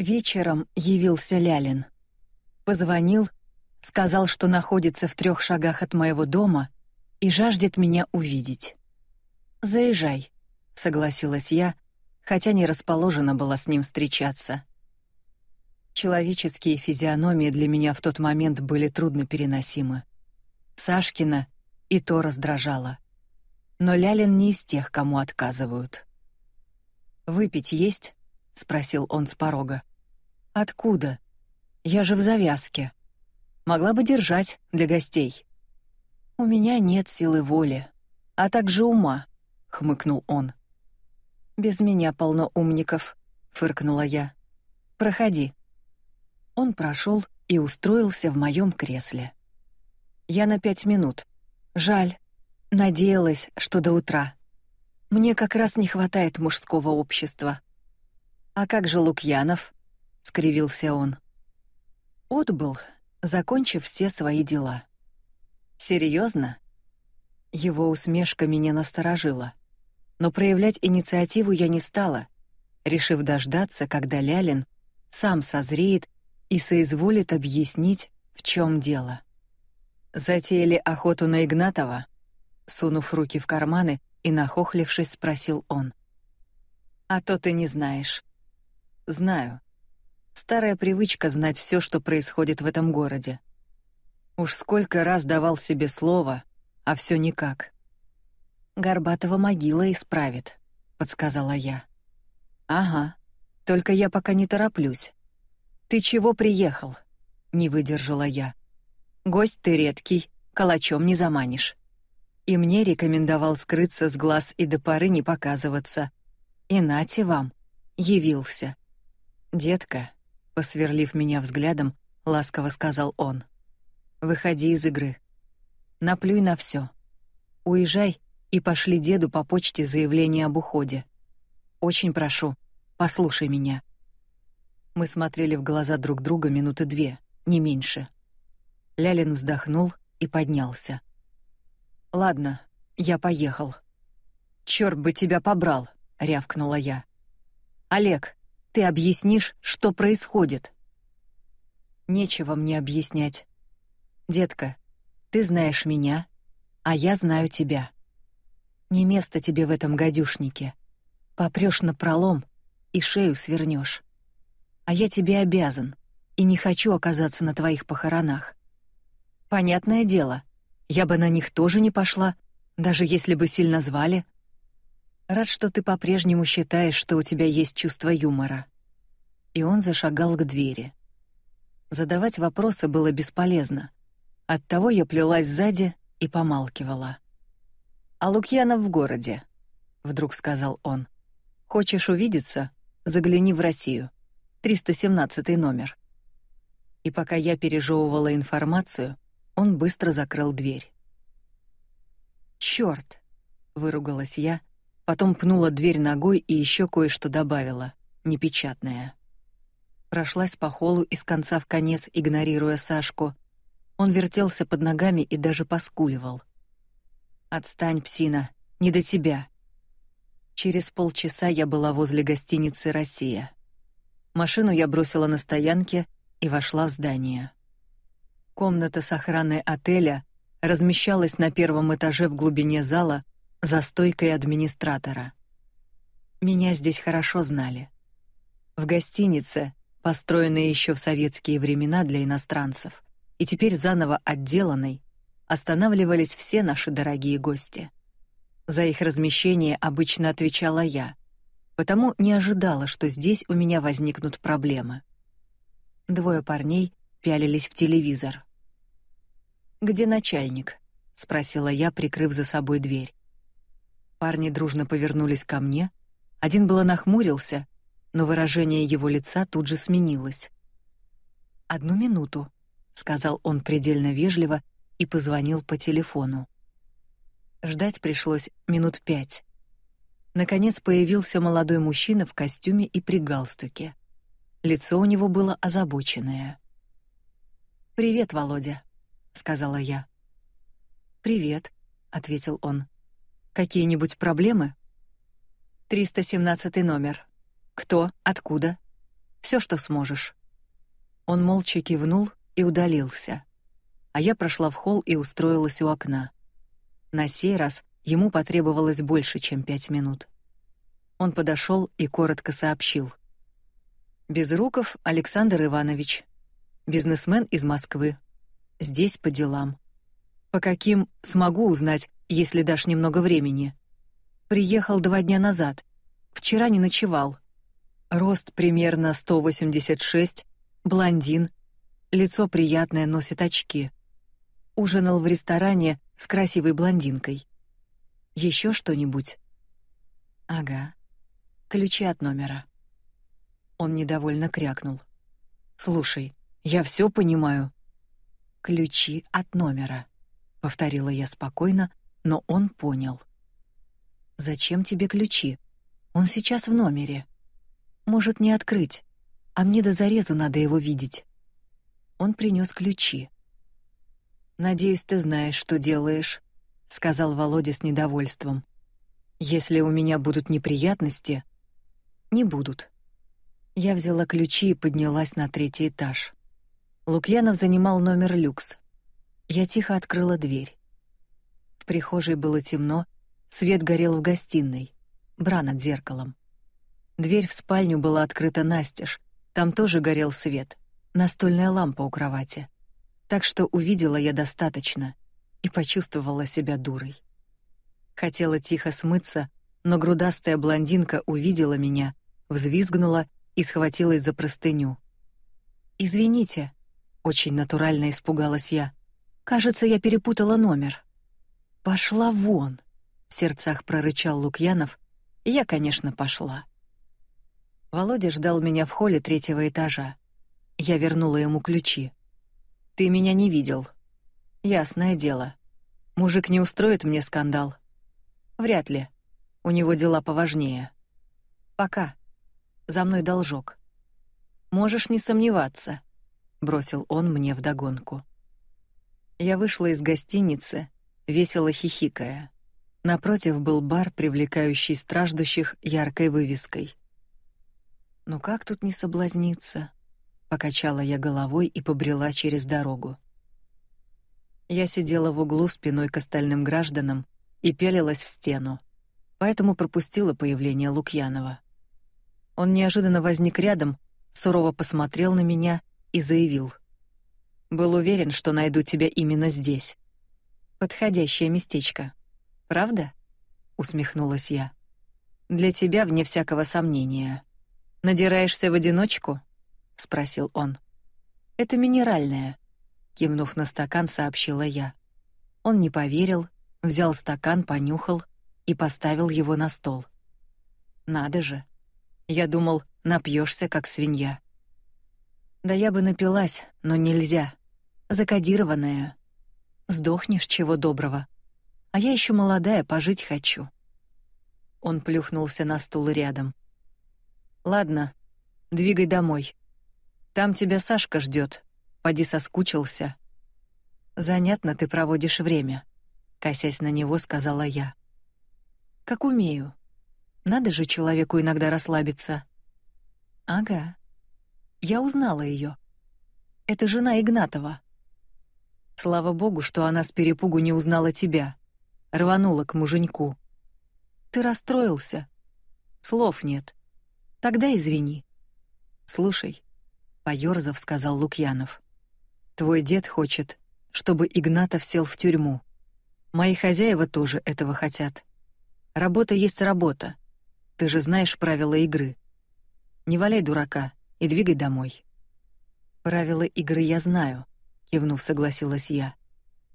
Вечером явился Лялин. Позвонил, сказал, что находится в трех шагах от моего дома и жаждет меня увидеть. «Заезжай», — согласилась я, хотя не расположена была с ним встречаться. Человеческие физиономии для меня в тот момент были трудно переносимы. Сашкина и то раздражало. Но Лялин не из тех, кому отказывают. «Выпить есть?» — спросил он с порога. Откуда? Я же в завязке. Могла бы держать для гостей. У меня нет силы воли, а также ума, хмыкнул он. Без меня полно умников, фыркнула я. Проходи. Он прошел и устроился в моем кресле. Я на пять минут. Жаль. Надеялась, что до утра. Мне как раз не хватает мужского общества. А как же Лукьянов? скривился он. Отбыл, закончив все свои дела. Серьезно? Его усмешка меня насторожила, но проявлять инициативу я не стала, решив дождаться, когда Лялин сам созреет и соизволит объяснить, в чем дело. Затеяли охоту на Игнатова. Сунув руки в карманы и нахохлившись, спросил он. А то ты не знаешь. Знаю, Старая привычка знать все, что происходит в этом городе. Уж сколько раз давал себе слово, а все никак. «Горбатова могила исправит», — подсказала я. «Ага, только я пока не тороплюсь». «Ты чего приехал?» — не выдержала я. «Гость ты редкий, калачом не заманишь». И мне рекомендовал скрыться с глаз и до поры не показываться. И нате вам, явился. «Детка, посверлив меня взглядом, ласково сказал он: "Выходи из игры. Наплюй на все. Уезжай и пошли деду по почте заявление об уходе. Очень прошу, послушай меня". Мы смотрели в глаза друг друга минуты две, не меньше. Лялин вздохнул и поднялся. Ладно, я поехал. Чёрт бы тебя побрал, рявкнула я. Олег, ты объяснишь, что происходит?» «Нечего мне объяснять. Детка, ты знаешь меня, а я знаю тебя. Не место тебе в этом гадюшнике. Попрёшь на пролом и шею свернешь. А я тебе обязан и не хочу оказаться на твоих похоронах. Понятное дело, я бы на них тоже не пошла, даже если бы сильно звали, Рад, что ты по-прежнему считаешь, что у тебя есть чувство юмора. И он зашагал к двери. Задавать вопросы было бесполезно. Оттого я плелась сзади и помалкивала. А Лукьянов в городе, вдруг сказал он. Хочешь увидеться? Загляни в Россию. 317 номер. И пока я пережевывала информацию, он быстро закрыл дверь. Черт! выругалась я Потом пнула дверь ногой и еще кое-что добавила, непечатное. Прошлась по холу из конца в конец, игнорируя Сашку. Он вертелся под ногами и даже поскуливал. «Отстань, псина, не до тебя!» Через полчаса я была возле гостиницы «Россия». Машину я бросила на стоянке и вошла в здание. Комната с охраной отеля размещалась на первом этаже в глубине зала — за стойкой администратора. Меня здесь хорошо знали. В гостинице, построенной еще в советские времена для иностранцев и теперь заново отделанной, останавливались все наши дорогие гости. За их размещение обычно отвечала я, потому не ожидала, что здесь у меня возникнут проблемы. Двое парней пялились в телевизор. Где начальник? спросила я, прикрыв за собой дверь. Парни дружно повернулись ко мне. Один было нахмурился, но выражение его лица тут же сменилось. «Одну минуту», — сказал он предельно вежливо и позвонил по телефону. Ждать пришлось минут пять. Наконец появился молодой мужчина в костюме и при галстуке. Лицо у него было озабоченное. «Привет, Володя», — сказала я. «Привет», — ответил он. Какие-нибудь проблемы? 317 номер. Кто, откуда? Все, что сможешь. Он молча кивнул и удалился. А я прошла в холл и устроилась у окна. На сей раз ему потребовалось больше, чем пять минут. Он подошел и коротко сообщил: Безруков Александр Иванович, бизнесмен из Москвы, здесь по делам. По каким смогу узнать, если дашь немного времени. Приехал два дня назад. Вчера не ночевал. Рост примерно 186, блондин, лицо приятное, носит очки. Ужинал в ресторане с красивой блондинкой. Еще что-нибудь? Ага. Ключи от номера. Он недовольно крякнул. Слушай, я все понимаю. Ключи от номера, повторила я спокойно, но он понял. «Зачем тебе ключи? Он сейчас в номере. Может, не открыть, а мне до зарезу надо его видеть». Он принес ключи. «Надеюсь, ты знаешь, что делаешь», — сказал Володя с недовольством. «Если у меня будут неприятности...» «Не будут». Я взяла ключи и поднялась на третий этаж. Лукьянов занимал номер люкс. Я тихо открыла дверь прихожей было темно, свет горел в гостиной, бра над зеркалом. Дверь в спальню была открыта настежь, там тоже горел свет, настольная лампа у кровати. Так что увидела я достаточно и почувствовала себя дурой. Хотела тихо смыться, но грудастая блондинка увидела меня, взвизгнула и схватилась за простыню. «Извините», — очень натурально испугалась я. «Кажется, я перепутала номер». «Пошла вон!» — в сердцах прорычал Лукьянов, и я, конечно, пошла. Володя ждал меня в холле третьего этажа. Я вернула ему ключи. «Ты меня не видел». «Ясное дело. Мужик не устроит мне скандал?» «Вряд ли. У него дела поважнее». «Пока. За мной должок». «Можешь не сомневаться», — бросил он мне вдогонку. Я вышла из гостиницы, весело хихикая. Напротив был бар, привлекающий страждущих яркой вывеской. «Ну как тут не соблазниться?» — покачала я головой и побрела через дорогу. Я сидела в углу спиной к остальным гражданам и пялилась в стену, поэтому пропустила появление Лукьянова. Он неожиданно возник рядом, сурово посмотрел на меня и заявил. «Был уверен, что найду тебя именно здесь подходящее местечко. Правда? усмехнулась я. Для тебя вне всякого сомнения. Надираешься в одиночку? спросил он. Это минеральное, кивнув на стакан, сообщила я. Он не поверил, взял стакан, понюхал и поставил его на стол. Надо же. Я думал, напьешься как свинья. Да я бы напилась, но нельзя. Закодированная. Сдохнешь чего доброго. А я еще молодая, пожить хочу. Он плюхнулся на стул рядом. Ладно, двигай домой. Там тебя Сашка ждет. Поди соскучился. Занятно ты проводишь время, косясь на него, сказала я. Как умею. Надо же человеку иногда расслабиться. Ага. Я узнала ее. Это жена Игнатова. Слава богу, что она с перепугу не узнала тебя. Рванула к муженьку. Ты расстроился. Слов нет. Тогда извини. Слушай, поёрзав, сказал Лукьянов. Твой дед хочет, чтобы Игнатов сел в тюрьму. Мои хозяева тоже этого хотят. Работа есть работа. Ты же знаешь правила игры. Не валяй дурака и двигай домой. Правила игры я знаю, кивнув, согласилась я.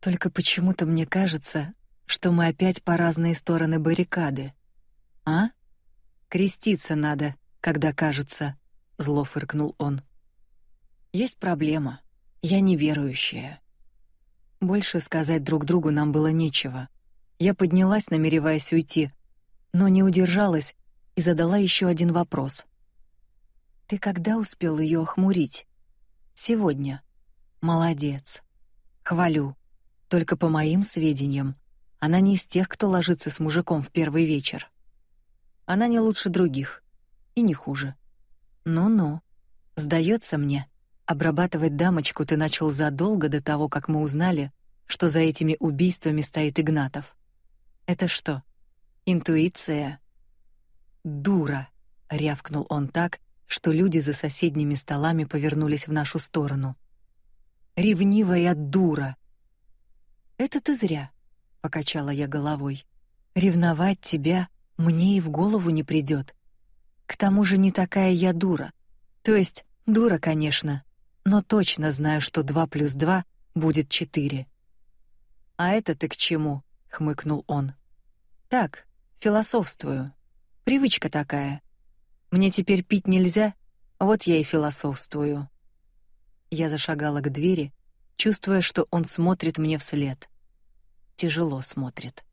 Только почему-то мне кажется, что мы опять по разные стороны баррикады. А? Креститься надо, когда кажется, зло фыркнул он. Есть проблема. Я неверующая. Больше сказать друг другу нам было нечего. Я поднялась, намереваясь уйти, но не удержалась и задала еще один вопрос. Ты когда успел ее охмурить? Сегодня. Молодец. Хвалю. Только по моим сведениям, она не из тех, кто ложится с мужиком в первый вечер. Она не лучше других и не хуже. Но-но, Сдается мне, обрабатывать дамочку ты начал задолго до того, как мы узнали, что за этими убийствами стоит Игнатов. Это что? Интуиция. Дура, рявкнул он так, что люди за соседними столами повернулись в нашу сторону ревнивая дура. Это ты зря, покачала я головой. Ревновать тебя мне и в голову не придёт. К тому же не такая я дура. То есть дура, конечно, но точно знаю, что два плюс два будет четыре. А это ты к чему? хмыкнул он. Так, философствую. Привычка такая. Мне теперь пить нельзя, вот я и философствую. Я зашагала к двери, чувствуя, что он смотрит мне вслед. Тяжело смотрит.